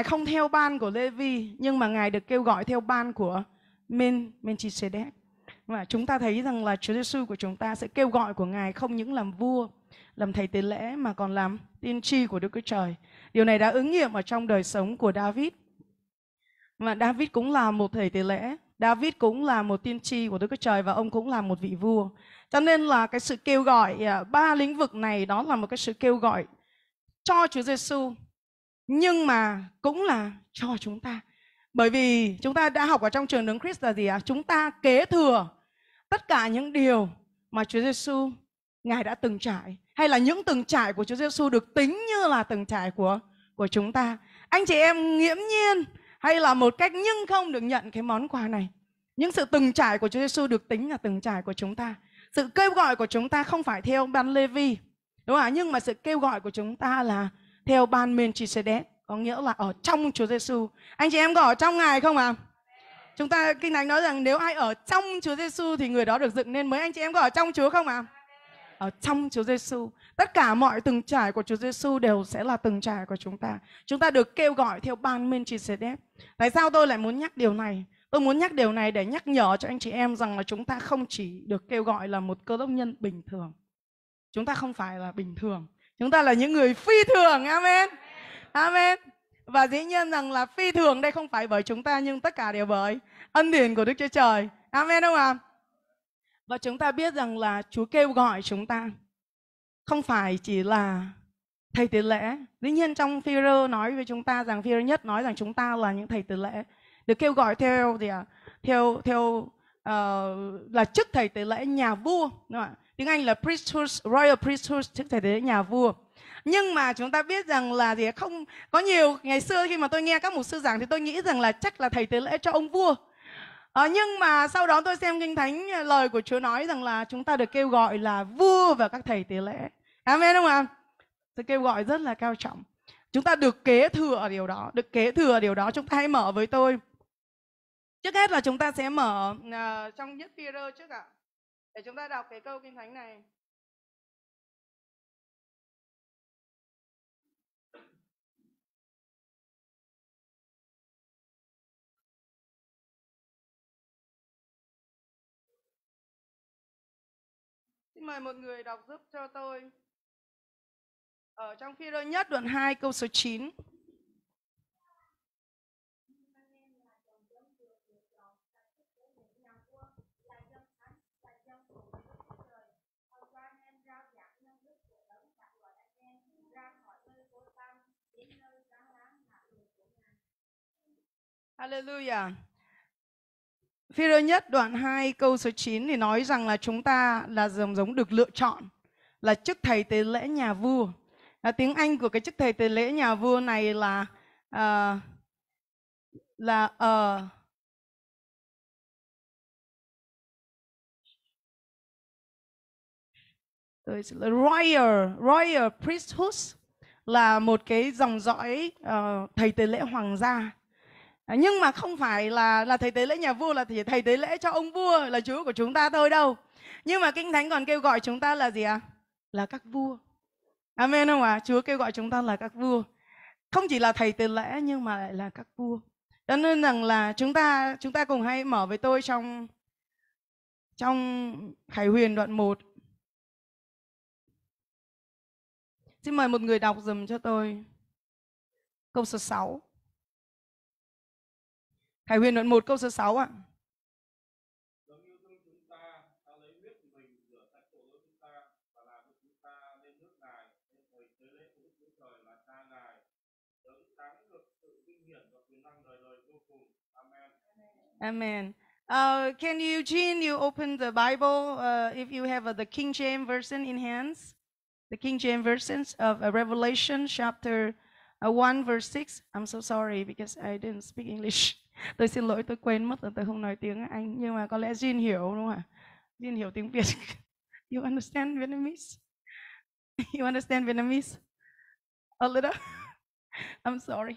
Ngài không theo ban của Lê Vi nhưng mà Ngài được kêu gọi theo ban của Men Melchizedek. Và chúng ta thấy rằng là Chúa Giêsu của chúng ta sẽ kêu gọi của Ngài không những làm vua, làm thầy tế lễ mà còn làm tiên tri của Đức Chúa Trời. Điều này đã ứng nghiệm ở trong đời sống của David. Và David cũng là một thầy tế lễ, David cũng là một tiên tri của Đức Chúa Trời và ông cũng là một vị vua. Cho nên là cái sự kêu gọi à, ba lĩnh vực này đó là một cái sự kêu gọi cho Chúa Giêsu nhưng mà cũng là cho chúng ta. Bởi vì chúng ta đã học ở trong trường đấng Christ là gì ạ? À? Chúng ta kế thừa tất cả những điều mà Chúa Giêsu Ngài đã từng trải hay là những từng trải của Chúa Giêsu được tính như là từng trải của của chúng ta. Anh chị em nghiễm nhiên hay là một cách nhưng không được nhận cái món quà này. Những sự từng trải của Chúa Giêsu được tính là từng trải của chúng ta. Sự kêu gọi của chúng ta không phải theo ban Lê đúng không ạ? Nhưng mà sự kêu gọi của chúng ta là theo ban miền chi sẽ đét có nghĩa là ở trong Chúa Giêsu anh chị em có ở trong ngài không ạ à? chúng ta kinh thánh nói rằng nếu ai ở trong Chúa Giêsu thì người đó được dựng nên mới anh chị em có ở trong Chúa không ạ à? ở trong Chúa Giêsu tất cả mọi từng trải của Chúa Giêsu đều sẽ là từng trải của chúng ta chúng ta được kêu gọi theo ban miền chi sẽ đét tại sao tôi lại muốn nhắc điều này Tôi muốn nhắc điều này để nhắc nhở cho anh chị em rằng là chúng ta không chỉ được kêu gọi là một cơ đốc nhân bình thường. Chúng ta không phải là bình thường. Chúng ta là những người phi thường, amen. Amen. Và dĩ nhiên rằng là phi thường đây không phải bởi chúng ta nhưng tất cả đều bởi ân điển của Đức Chúa Trời. Amen không ạ? À? Và chúng ta biết rằng là Chúa kêu gọi chúng ta không phải chỉ là thầy tế lễ. Dĩ nhiên trong phi nói với chúng ta rằng phi nhất nói rằng chúng ta là những thầy tế lễ được kêu gọi theo gì ạ? À? Theo theo uh, là chức thầy tế lễ nhà vua, đúng không ạ? tiếng Anh là priesthood, royal priesthood, chức thể đế nhà vua. Nhưng mà chúng ta biết rằng là gì không có nhiều ngày xưa khi mà tôi nghe các mục sư giảng thì tôi nghĩ rằng là chắc là thầy tế lễ cho ông vua. À, nhưng mà sau đó tôi xem kinh thánh ờ, lời của Chúa nói rằng là chúng ta được kêu gọi là vua và các thầy tế lễ. Amen không ạ? Tôi kêu gọi rất là cao trọng. Chúng ta được kế thừa điều đó, được kế thừa điều đó. Chúng ta hãy mở với tôi. Trước hết là chúng ta sẽ mở uh, trong nhất Peter trước ạ. À để chúng ta đọc cái câu kinh thánh này Xin mời một người đọc giúp cho tôi ở trong phi rơ nhất đoạn 2 câu số 9. Hallelujah. Phi rơ nhất đoạn 2 câu số 9 thì nói rằng là chúng ta là dòng giống được lựa chọn là chức thầy tế lễ nhà vua. À, tiếng Anh của cái chức thầy tế lễ nhà vua này là uh, là uh, tôi royal royal priesthood là một cái dòng dõi uh, thầy tế lễ hoàng gia À, nhưng mà không phải là là thầy tế lễ nhà vua là thầy thầy tế lễ cho ông vua là chúa của chúng ta thôi đâu nhưng mà kinh thánh còn kêu gọi chúng ta là gì ạ à? là các vua amen không ạ à? chúa kêu gọi chúng ta là các vua không chỉ là thầy tế lễ nhưng mà lại là các vua cho nên rằng là chúng ta chúng ta cùng hãy mở với tôi trong trong khải huyền đoạn 1 xin mời một người đọc dùm cho tôi câu số 6 Hải Huyền đoạn 1 câu số 6 ạ. Amen. Uh, can you, Eugene, you open the Bible uh, if you have uh, the King James Version in hands? The King James Versions of uh, Revelation chapter uh, 1, verse 6. I'm so sorry because I didn't speak English. tôi xin lỗi tôi quên mất rồi tôi không nói tiếng anh nhưng mà có lẽ Jin hiểu đúng không ạ Jin hiểu tiếng việt you understand Vietnamese you understand Vietnamese a little I'm sorry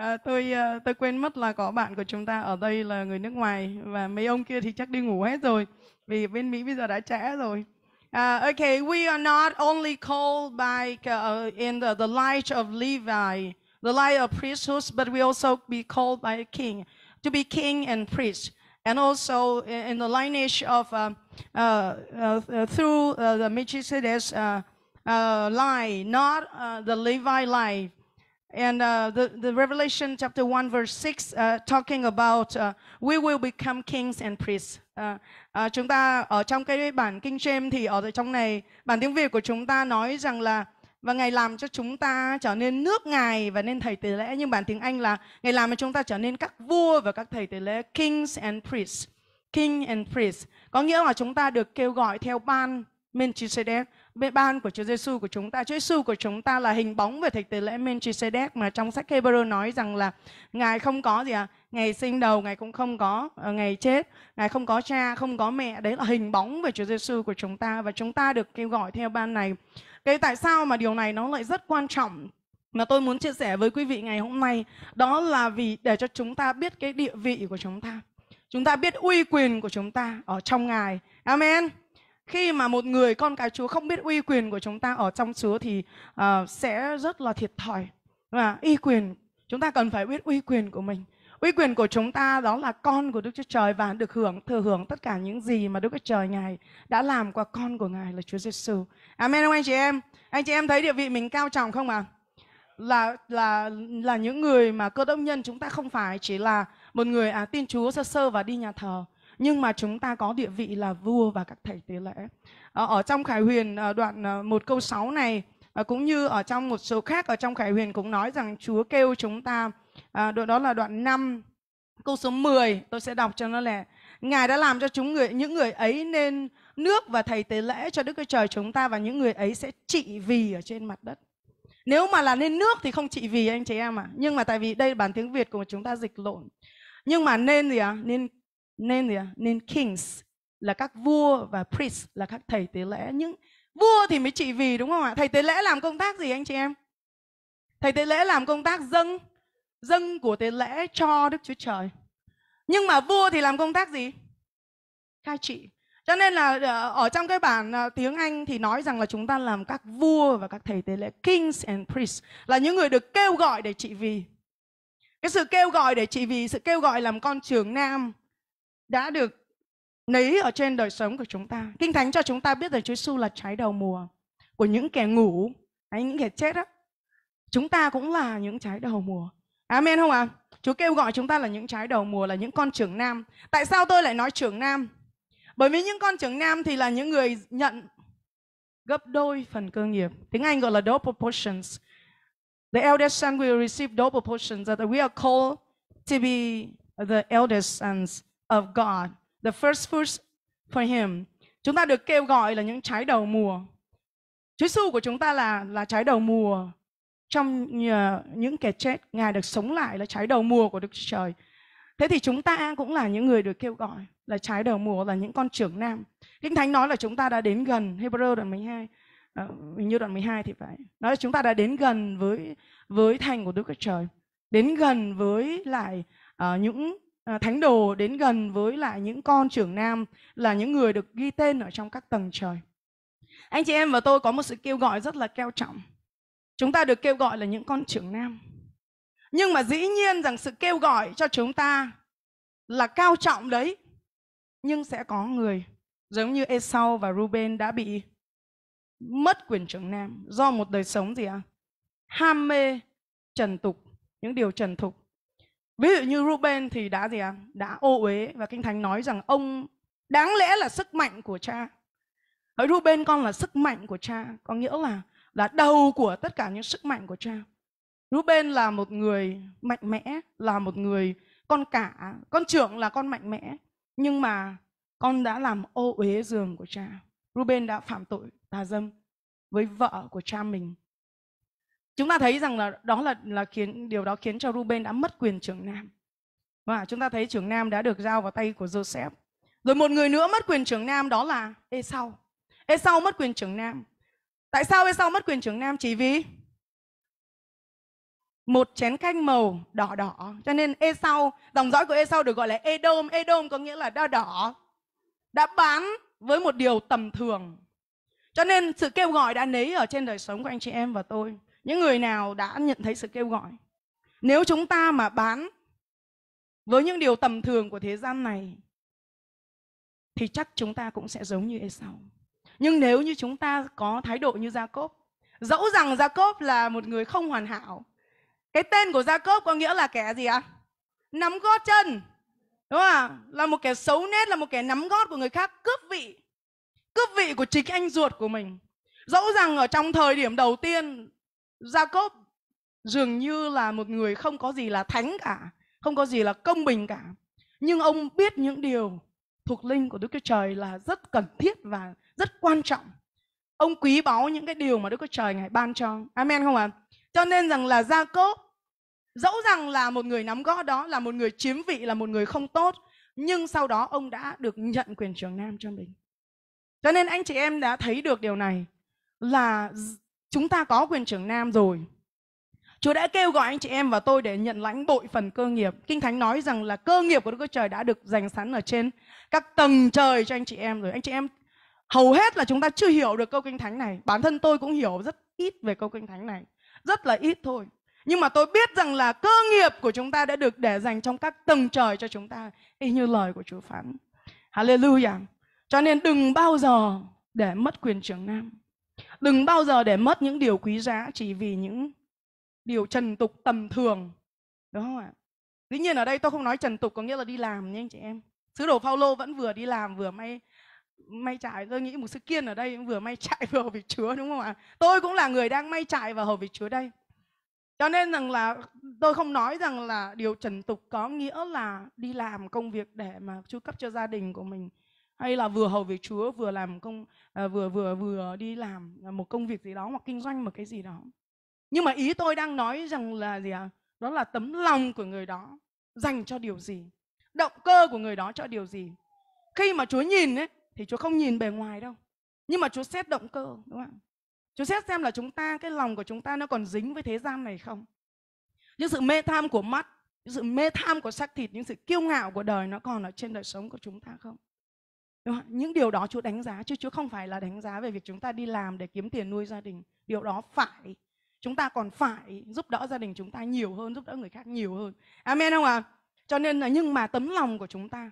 À, tôi à, tôi quên mất là có bạn của chúng ta ở đây là người nước ngoài và mấy ông kia thì chắc đi ngủ hết rồi vì bên Mỹ bây giờ đã trễ rồi. Uh, okay, we are not only called by uh, in the, the light of Levi, the line of priesthood, but we also be called by a king, to be king and priest. And also in the lineage of, um, uh, uh, uh, through uh, the Melchizedek's uh, line, not the Levi line. And the, the Revelation chapter 1 verse 6 talking about we will become kings and priests. chúng ta ở trong cái bản King James thì ở trong này bản tiếng Việt của chúng ta nói rằng là và Ngài làm cho chúng ta trở nên nước Ngài và nên thầy tế lễ. Nhưng bản tiếng Anh là Ngài làm cho chúng ta trở nên các vua và các thầy tế lễ, kings and priests. King and priest. Có nghĩa là chúng ta được kêu gọi theo ban Melchizedek, ban của Chúa Giêsu của chúng ta. Chúa Giêsu của chúng ta là hình bóng về thầy tế lễ Melchizedek mà trong sách Hebrew nói rằng là Ngài không có gì à, ngày sinh đầu, Ngài cũng không có, ờ, ngày chết, Ngài không có cha, không có mẹ. Đấy là hình bóng về Chúa Giêsu của chúng ta và chúng ta được kêu gọi theo ban này. Cái tại sao mà điều này nó lại rất quan trọng mà tôi muốn chia sẻ với quý vị ngày hôm nay đó là vì để cho chúng ta biết cái địa vị của chúng ta. Chúng ta biết uy quyền của chúng ta ở trong Ngài. Amen. Khi mà một người con cái Chúa không biết uy quyền của chúng ta ở trong Chúa thì uh, sẽ rất là thiệt thòi. Và uy quyền, chúng ta cần phải biết uy quyền của mình. Uy quyền của chúng ta đó là con của Đức Chúa Trời và được hưởng thừa hưởng tất cả những gì mà Đức Chúa Trời Ngài đã làm qua con của Ngài là Chúa Giêsu. Amen không anh chị em? Anh chị em thấy địa vị mình cao trọng không ạ? À? Là là là những người mà cơ đốc nhân chúng ta không phải chỉ là một người à tin Chúa sơ sơ và đi nhà thờ, nhưng mà chúng ta có địa vị là vua và các thầy tế lễ. Ờ, ở trong Khải Huyền ờ, đoạn 1 ờ, câu 6 này cũng như ở trong một số khác ở trong Khải Huyền cũng nói rằng Chúa kêu chúng ta à, ờ, đoạn đó là đoạn 5 câu số 10 tôi sẽ đọc cho nó là Ngài đã làm cho chúng người những người ấy nên nước và thầy tế lễ cho Đức Chúa Trời chúng ta và những người ấy sẽ trị vì ở trên mặt đất. Nếu mà là nên nước thì không trị vì anh chị em ạ. À. Nhưng mà tại vì đây bản tiếng Việt của chúng ta dịch lộn. Nhưng mà nên gì ạ? À? Nên nên gì ạ? À? Nên kings là các vua và priest là các thầy tế lễ. Những vua thì mới trị vì đúng không ạ? Thầy tế lễ làm công tác gì anh chị em? Thầy tế lễ làm công tác dâng dâng của tế lễ cho Đức Chúa Trời. Nhưng mà vua thì làm công tác gì? Cai trị. Cho nên là ờ, ở trong cái bản ờ, tiếng Anh thì nói rằng là chúng ta làm các vua và các thầy tế lễ kings and priests là những người được kêu gọi để trị vì. Cái sự kêu gọi để trị vì, sự kêu gọi làm con trưởng nam đã được nấy ở trên đời sống của chúng ta. Kinh Thánh cho chúng ta biết rằng Chúa Giêsu là trái đầu mùa của những kẻ ngủ, hay những kẻ chết đó. Chúng ta cũng là những trái đầu mùa. Amen không ạ? À? Chúa kêu gọi chúng ta là những trái đầu mùa, là những con trưởng nam. Tại sao tôi lại nói trưởng nam? Bởi vì những con trưởng nam thì là những người nhận gấp đôi phần cơ nghiệp. Tiếng Anh gọi là double portions. The eldest son will receive double portions that we are called to be the eldest sons of God. The first fruits for him. Chúng ta được kêu gọi là những trái đầu mùa. Chúa Giêsu của chúng ta là là trái đầu mùa trong ờ, những kẻ chết ngài được sống lại là trái đầu mùa của đức trời thế thì chúng ta cũng là những người được kêu gọi là trái đầu mùa là những con trưởng nam kinh thánh nói là chúng ta đã đến gần Hebrew đoạn 12 hai ờ, hình như đoạn 12 thì phải nói là chúng ta đã đến gần với với thành của đức trời đến gần với lại uh, những uh, thánh đồ đến gần với lại những con trưởng nam là những người được ghi tên ở trong các tầng trời anh chị em và tôi có một sự kêu gọi rất là keo trọng Chúng ta được kêu gọi là những con trưởng nam. Nhưng mà dĩ nhiên rằng sự kêu gọi cho chúng ta là cao trọng đấy. Nhưng sẽ có người giống như Esau và Ruben đã bị mất quyền trưởng nam do một đời sống gì ạ? À? Ham mê trần tục, những điều trần tục. Ví dụ như Ruben thì đã gì ạ? À? Đã ô uế và Kinh Thánh nói rằng ông đáng lẽ là sức mạnh của cha. ở Ruben con là sức mạnh của cha, có nghĩa là là đầu của tất cả những sức mạnh của cha. Ruben là một người mạnh mẽ, là một người con cả, con trưởng là con mạnh mẽ. Nhưng mà con đã làm ô uế giường của cha. Ruben đã phạm tội tà dâm với vợ của cha mình. Chúng ta thấy rằng là đó là là khiến điều đó khiến cho Ruben đã mất quyền trưởng nam. Và chúng ta thấy trưởng nam đã được giao vào tay của Joseph. Rồi một người nữa mất quyền trưởng nam đó là Esau. Esau mất quyền trưởng nam. Tại sao bên sau mất quyền trưởng nam chỉ vì một chén canh màu đỏ đỏ cho nên ê sau dòng dõi của ê sau được gọi là edom edom có nghĩa là đa đỏ đã bán với một điều tầm thường cho nên sự kêu gọi đã nấy ở trên đời sống của anh chị em và tôi những người nào đã nhận thấy sự kêu gọi nếu chúng ta mà bán với những điều tầm thường của thế gian này thì chắc chúng ta cũng sẽ giống như ê sau nhưng nếu như chúng ta có thái độ như Gia Cốp, dẫu rằng Gia Cốp là một người không hoàn hảo, cái tên của Gia Cốp có nghĩa là kẻ gì ạ? À? Nắm gót chân, đúng không ạ? Là một kẻ xấu nét là một kẻ nắm gót của người khác, cướp vị, cướp vị của chính anh ruột của mình. Dẫu rằng ở trong thời điểm đầu tiên, Gia Cốp dường như là một người không có gì là thánh cả, không có gì là công bình cả. Nhưng ông biết những điều thuộc linh của Đức Chúa Trời là rất cần thiết và rất quan trọng ông quý báu những cái điều mà Đức Chúa Trời ngài ban cho amen không ạ à? cho nên rằng là Gia Cốp dẫu rằng là một người nắm gõ đó là một người chiếm vị là một người không tốt nhưng sau đó ông đã được nhận quyền trưởng nam cho mình cho nên anh chị em đã thấy được điều này là chúng ta có quyền trưởng nam rồi Chúa đã kêu gọi anh chị em và tôi để nhận lãnh bội phần cơ nghiệp. Kinh Thánh nói rằng là cơ nghiệp của Đức Chúa Trời đã được dành sẵn ở trên các tầng trời cho anh chị em rồi. Anh chị em hầu hết là chúng ta chưa hiểu được câu kinh thánh này bản thân tôi cũng hiểu rất ít về câu kinh thánh này rất là ít thôi nhưng mà tôi biết rằng là cơ nghiệp của chúng ta đã được để dành trong các tầng trời cho chúng ta y như lời của Chúa phán Hallelujah cho nên đừng bao giờ để mất quyền trưởng nam đừng bao giờ để mất những điều quý giá chỉ vì những điều trần tục tầm thường đúng không ạ dĩ nhiên ở đây tôi không nói trần tục có nghĩa là đi làm nha anh chị em sứ đồ Phaolô vẫn vừa đi làm vừa may may trải tôi nghĩ một sự kiên ở đây vừa may trải vừa hầu việc chúa đúng không ạ tôi cũng là người đang may trải và hầu việc chúa đây cho nên rằng là tôi không nói rằng là điều trần tục có nghĩa là đi làm công việc để mà chu cấp cho gia đình của mình hay là vừa hầu việc chúa vừa làm công à, vừa vừa vừa đi làm một công việc gì đó hoặc kinh doanh một cái gì đó nhưng mà ý tôi đang nói rằng là gì ạ à? đó là tấm lòng của người đó dành cho điều gì động cơ của người đó cho điều gì khi mà chúa nhìn ấy thì Chúa không nhìn bề ngoài đâu. Nhưng mà Chúa xét động cơ, đúng không ạ? Chúa xét xem là chúng ta, cái lòng của chúng ta nó còn dính với thế gian này không? Những sự mê tham của mắt, những sự mê tham của xác thịt, những sự kiêu ngạo của đời nó còn ở trên đời sống của chúng ta không? Đúng không? Những điều đó Chúa đánh giá, chứ Chúa không phải là đánh giá về việc chúng ta đi làm để kiếm tiền nuôi gia đình. Điều đó phải, chúng ta còn phải giúp đỡ gia đình chúng ta nhiều hơn, giúp đỡ người khác nhiều hơn. Amen không ạ? À? Cho nên là nhưng mà tấm lòng của chúng ta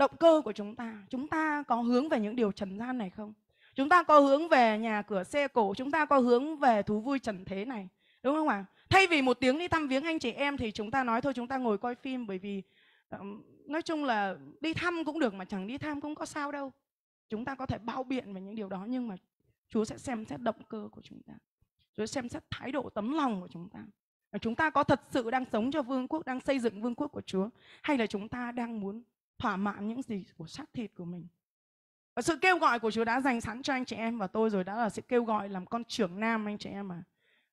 động cơ của chúng ta chúng ta có hướng về những điều trần gian này không chúng ta có hướng về nhà cửa xe cổ chúng ta có hướng về thú vui trần thế này đúng không ạ thay vì một tiếng đi thăm viếng anh chị em thì chúng ta nói thôi chúng ta ngồi coi phim bởi vì nói chung là đi thăm cũng được mà chẳng đi thăm cũng có sao đâu chúng ta có thể bao biện về những điều đó nhưng mà chúa sẽ xem xét động cơ của chúng ta chúa xem xét thái độ tấm lòng của chúng ta chúng ta có thật sự đang sống cho vương quốc đang xây dựng vương quốc của chúa hay là chúng ta đang muốn thỏa mãn những gì của xác thịt của mình. Và sự kêu gọi của Chúa đã dành sẵn cho anh chị em và tôi rồi đã là sự kêu gọi làm con trưởng nam anh chị em mà.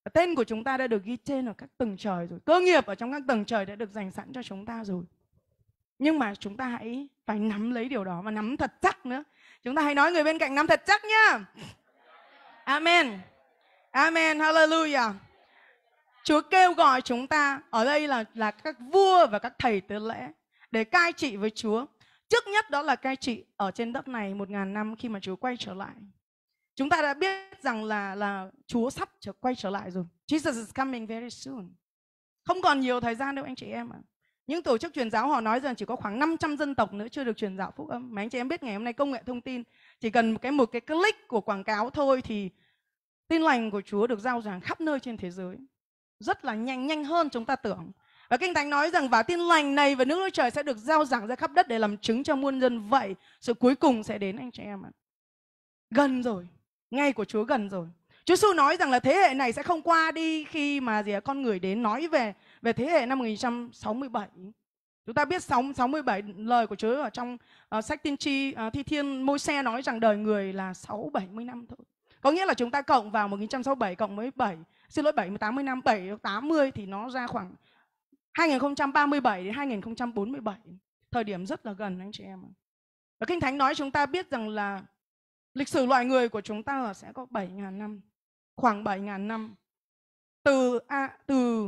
Và tên của chúng ta đã được ghi trên ở các tầng trời rồi. Cơ nghiệp ở trong các tầng trời đã được dành sẵn cho chúng ta rồi. Nhưng mà chúng ta hãy phải nắm lấy điều đó và nắm thật chắc nữa. Chúng ta hãy nói người bên cạnh nắm thật chắc nhá. Amen. Amen. Hallelujah. Chúa kêu gọi chúng ta ở đây là là các vua và các thầy tế lễ để cai trị với Chúa. Trước nhất đó là cai trị ở trên đất này một ngàn năm khi mà Chúa quay trở lại. Chúng ta đã biết rằng là là Chúa sắp trở quay trở lại rồi. Jesus is coming very soon. Không còn nhiều thời gian đâu anh chị em ạ. À. Những tổ chức truyền giáo họ nói rằng chỉ có khoảng 500 dân tộc nữa chưa được truyền giáo phúc âm. Mà anh chị em biết ngày hôm nay công nghệ thông tin chỉ cần một cái một cái click của quảng cáo thôi thì tin lành của Chúa được giao giảng khắp nơi trên thế giới. Rất là nhanh nhanh hơn chúng ta tưởng. Và Kinh Thánh nói rằng và tin lành này và nước nước trời sẽ được giao giảng ra khắp đất để làm chứng cho muôn dân vậy. Sự cuối cùng sẽ đến anh chị em ạ. Gần rồi, ngay của Chúa gần rồi. Chúa Giêsu nói rằng là thế hệ này sẽ không qua đi khi mà gì à, con người đến nói về về thế hệ năm 1967. Chúng ta biết 67 lời của Chúa ở trong uh, sách tiên tri uh, Thi Thiên Môi Xe nói rằng đời người là 6 70 năm thôi. Có nghĩa là chúng ta cộng vào 1967 cộng với 7, xin lỗi 78 năm, 7 80 thì nó ra khoảng 2037 đến 2047. Thời điểm rất là gần anh chị em ạ. Và Kinh Thánh nói chúng ta biết rằng là lịch sử loài người của chúng ta là sẽ có 7.000 năm, khoảng 7.000 năm. Từ à, từ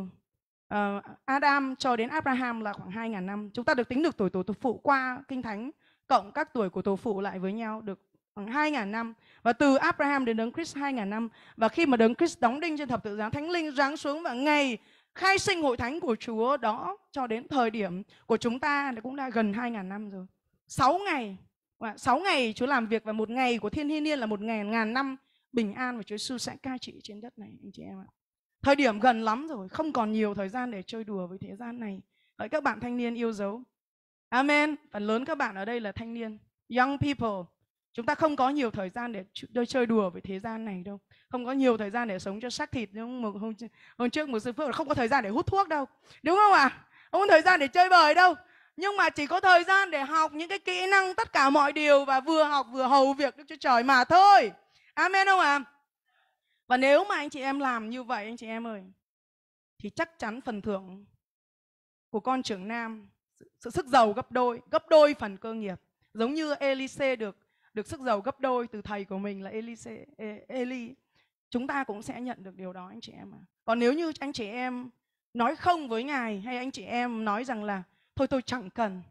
uh, Adam cho đến Abraham là khoảng 2.000 năm. Chúng ta được tính được tuổi tổ tổ phụ qua Kinh Thánh cộng các tuổi của tổ phụ lại với nhau được khoảng 2.000 năm. Và từ Abraham đến Đấng Christ 2.000 năm. Và khi mà Đấng Christ đóng đinh trên thập tự giá, Thánh Linh giáng xuống và ngày khai sinh hội thánh của Chúa đó cho đến thời điểm của chúng ta cũng đã gần 2.000 năm rồi. 6 ngày, 6 ngày Chúa làm việc và một ngày của thiên thiên niên là một ngày ngàn năm bình an và Chúa Giêsu sẽ ca trị trên đất này anh chị em ạ. Thời điểm gần lắm rồi, không còn nhiều thời gian để chơi đùa với thế gian này. Vậy các bạn thanh niên yêu dấu. Amen. Phần lớn các bạn ở đây là thanh niên, young people. Chúng ta không có nhiều thời gian để chơi đùa với thế gian này đâu. Không có nhiều thời gian để sống cho xác thịt. Nhưng một hôm, hôm trước một sư phụ không có thời gian để hút thuốc đâu. Đúng không ạ? À? Không có thời gian để chơi bời đâu. Nhưng mà chỉ có thời gian để học những cái kỹ năng tất cả mọi điều và vừa học vừa hầu việc Đức Chúa Trời mà thôi. Amen không ạ? À? Và nếu mà anh chị em làm như vậy anh chị em ơi thì chắc chắn phần thưởng của con trưởng nam sự sức giàu gấp đôi, gấp đôi phần cơ nghiệp. Giống như Elise được được sức giàu gấp đôi từ thầy của mình là Elise, Eli chúng ta cũng sẽ nhận được điều đó anh chị em ạ. À. Còn nếu như anh chị em nói không với Ngài hay anh chị em nói rằng là thôi tôi chẳng cần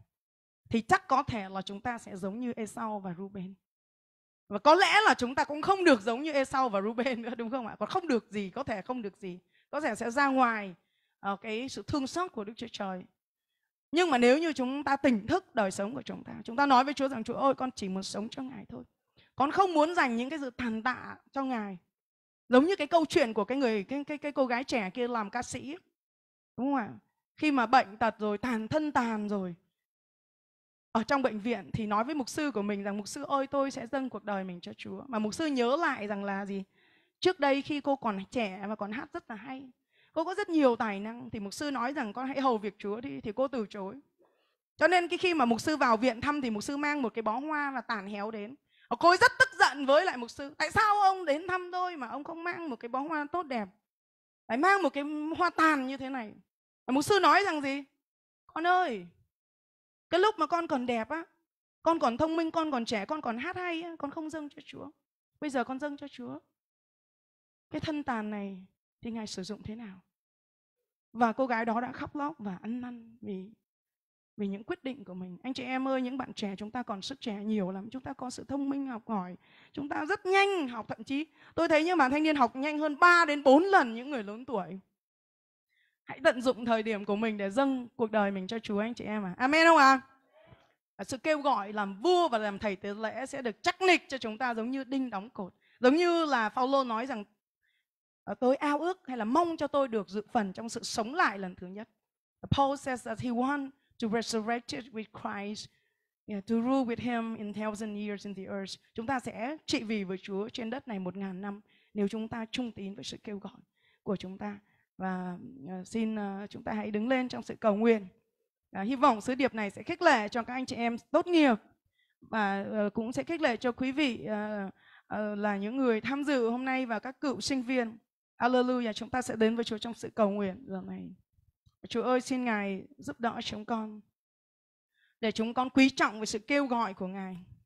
thì chắc có thể là chúng ta sẽ giống như Esau và Ruben. Và có lẽ là chúng ta cũng không được giống như Esau và Ruben nữa đúng không ạ? Còn không được gì, có thể không được gì. Có thể sẽ ra ngoài uh, cái sự thương xót của Đức Chúa Trời. Nhưng mà nếu như chúng ta tỉnh thức đời sống của chúng ta, chúng ta nói với Chúa rằng Chúa ơi con chỉ muốn sống cho Ngài thôi. Con không muốn dành những cái sự tàn tạ cho Ngài. Giống như cái câu chuyện của cái người cái cái, cái cô gái trẻ kia làm ca sĩ. Ấy. Đúng không ạ? Khi mà bệnh tật rồi, tàn thân tàn rồi. Ở trong bệnh viện thì nói với mục sư của mình rằng mục sư ơi tôi sẽ dâng cuộc đời mình cho Chúa. Mà mục sư nhớ lại rằng là gì? Trước đây khi cô còn trẻ và còn hát rất là hay cô có rất nhiều tài năng thì mục sư nói rằng con hãy hầu việc chúa đi thì cô từ chối cho nên cái khi mà mục sư vào viện thăm thì mục sư mang một cái bó hoa và tàn héo đến cô ấy rất tức giận với lại mục sư tại sao ông đến thăm tôi mà ông không mang một cái bó hoa tốt đẹp lại mang một cái hoa tàn như thế này và mục sư nói rằng gì con ơi cái lúc mà con còn đẹp á con còn thông minh con còn trẻ con còn hát hay á, con không dâng cho chúa bây giờ con dâng cho chúa cái thân tàn này thì Ngài sử dụng thế nào. Và cô gái đó đã khóc lóc và ăn năn vì vì những quyết định của mình. Anh chị em ơi, những bạn trẻ chúng ta còn sức trẻ nhiều lắm, chúng ta có sự thông minh học hỏi, chúng ta rất nhanh học thậm chí. Tôi thấy những bạn thanh niên học nhanh hơn 3 đến 4 lần những người lớn tuổi. Hãy tận dụng thời điểm của mình để dâng cuộc đời mình cho Chúa anh chị em à. Amen không ạ? À? Sự kêu gọi làm vua và làm thầy tế lễ sẽ được chắc nịch cho chúng ta giống như đinh đóng cột. Giống như là Phaolô nói rằng Ờ, tôi ao ước hay là mong cho tôi được dự phần trong sự sống lại lần thứ nhất. Paul says that he wants to resurrect it with Christ, yeah, to rule with him in thousand years in the earth. Chúng ta sẽ trị vì với Chúa trên đất này một ngàn năm nếu chúng ta trung tín với sự kêu gọi của chúng ta. Và uh, xin uh, chúng ta hãy đứng lên trong sự cầu nguyện. Uh, hy vọng sứ điệp này sẽ khích lệ cho các anh chị em tốt nghiệp và uh, cũng sẽ khích lệ cho quý vị uh, uh, là những người tham dự hôm nay và các cựu sinh viên. Alleluia, chúng ta sẽ đến với Chúa trong sự cầu nguyện giờ này. Chúa ơi, xin Ngài giúp đỡ chúng con để chúng con quý trọng về sự kêu gọi của Ngài.